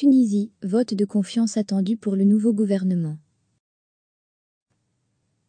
Tunisie, vote de confiance attendu pour le nouveau gouvernement.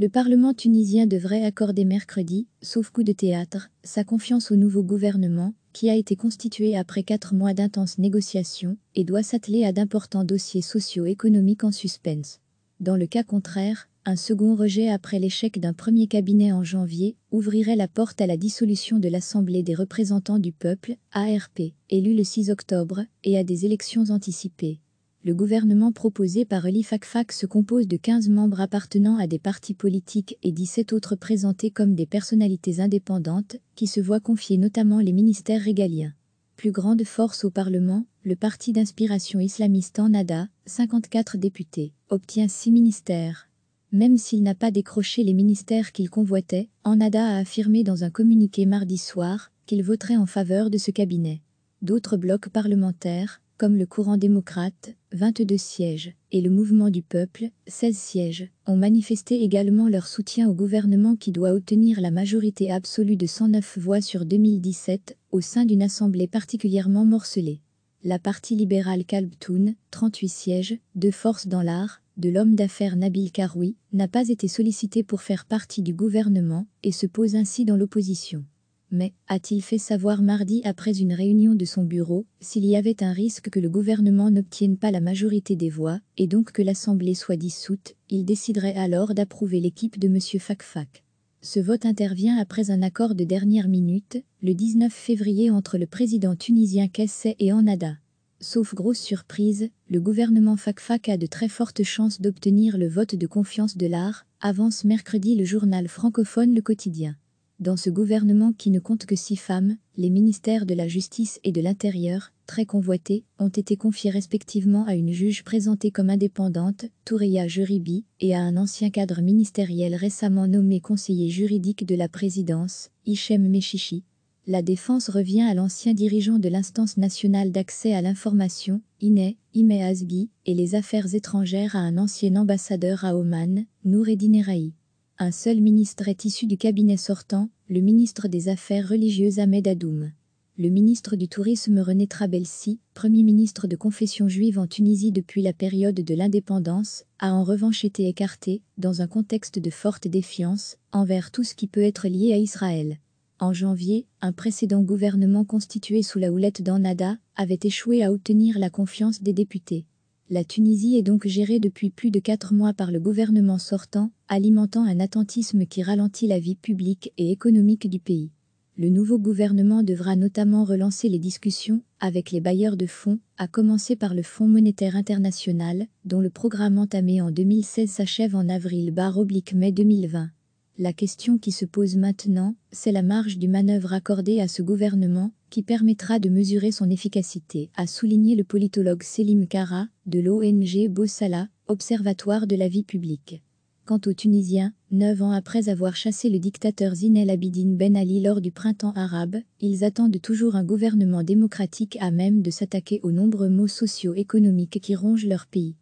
Le Parlement tunisien devrait accorder mercredi, sauf coup de théâtre, sa confiance au nouveau gouvernement, qui a été constitué après quatre mois d'intenses négociations et doit s'atteler à d'importants dossiers socio-économiques en suspense. Dans le cas contraire, un second rejet après l'échec d'un premier cabinet en janvier ouvrirait la porte à la dissolution de l'Assemblée des représentants du peuple, ARP, élue le 6 octobre, et à des élections anticipées. Le gouvernement proposé par Eli se compose de 15 membres appartenant à des partis politiques et 17 autres présentés comme des personnalités indépendantes, qui se voient confier notamment les ministères régaliens. Plus grande force au Parlement, le parti d'inspiration islamiste en NADA, 54 députés, obtient 6 ministères. Même s'il n'a pas décroché les ministères qu'il convoitait, Anada a affirmé dans un communiqué mardi soir qu'il voterait en faveur de ce cabinet. D'autres blocs parlementaires, comme le courant démocrate, 22 sièges, et le mouvement du peuple, 16 sièges, ont manifesté également leur soutien au gouvernement qui doit obtenir la majorité absolue de 109 voix sur 2017 au sein d'une assemblée particulièrement morcelée la partie libérale Kalbtoun, 38 sièges, de force dans l'art, de l'homme d'affaires Nabil Karoui, n'a pas été sollicité pour faire partie du gouvernement et se pose ainsi dans l'opposition. Mais, a-t-il fait savoir mardi après une réunion de son bureau, s'il y avait un risque que le gouvernement n'obtienne pas la majorité des voix, et donc que l'Assemblée soit dissoute, il déciderait alors d'approuver l'équipe de M. Fakfak. Ce vote intervient après un accord de dernière minute, le 19 février entre le président tunisien Kessé et Anada. Sauf grosse surprise, le gouvernement FACFAC a de très fortes chances d'obtenir le vote de confiance de l'art, avance mercredi le journal francophone Le Quotidien. Dans ce gouvernement qui ne compte que six femmes, les ministères de la Justice et de l'Intérieur, très convoités, ont été confiés respectivement à une juge présentée comme indépendante, Toureya Juribi, et à un ancien cadre ministériel récemment nommé conseiller juridique de la présidence, Hichem Mechichi, la Défense revient à l'ancien dirigeant de l'Instance nationale d'accès à l'information, Iné, Ime Azbi, et les affaires étrangères à un ancien ambassadeur à Oman, Noureddin Eraï. Un seul ministre est issu du cabinet sortant, le ministre des Affaires religieuses Ahmed Adoum. Le ministre du Tourisme René Trabelsi, premier ministre de confession juive en Tunisie depuis la période de l'indépendance, a en revanche été écarté, dans un contexte de forte défiance, envers tout ce qui peut être lié à Israël. En janvier, un précédent gouvernement constitué sous la houlette d'Annada avait échoué à obtenir la confiance des députés. La Tunisie est donc gérée depuis plus de quatre mois par le gouvernement sortant, alimentant un attentisme qui ralentit la vie publique et économique du pays. Le nouveau gouvernement devra notamment relancer les discussions avec les bailleurs de fonds, à commencer par le Fonds monétaire international, dont le programme entamé en 2016 s'achève en avril-mai 2020. La question qui se pose maintenant, c'est la marge du manœuvre accordée à ce gouvernement, qui permettra de mesurer son efficacité, a souligné le politologue Selim Kara, de l'ONG Bossala, Observatoire de la vie publique. Quant aux Tunisiens, neuf ans après avoir chassé le dictateur Zine El Abidine Ben Ali lors du printemps arabe, ils attendent toujours un gouvernement démocratique à même de s'attaquer aux nombreux maux socio-économiques qui rongent leur pays.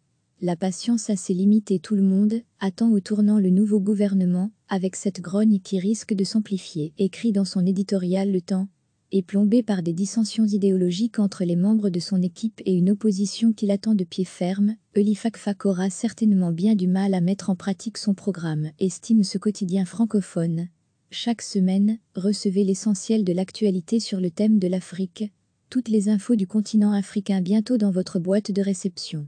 La patience a ses limites et tout le monde attend au tournant le nouveau gouvernement, avec cette grogne qui risque de s'amplifier, écrit dans son éditorial Le Temps, et plombé par des dissensions idéologiques entre les membres de son équipe et une opposition qui l'attend de pied ferme, Fak aura certainement bien du mal à mettre en pratique son programme, estime ce quotidien francophone. Chaque semaine, recevez l'essentiel de l'actualité sur le thème de l'Afrique, toutes les infos du continent africain bientôt dans votre boîte de réception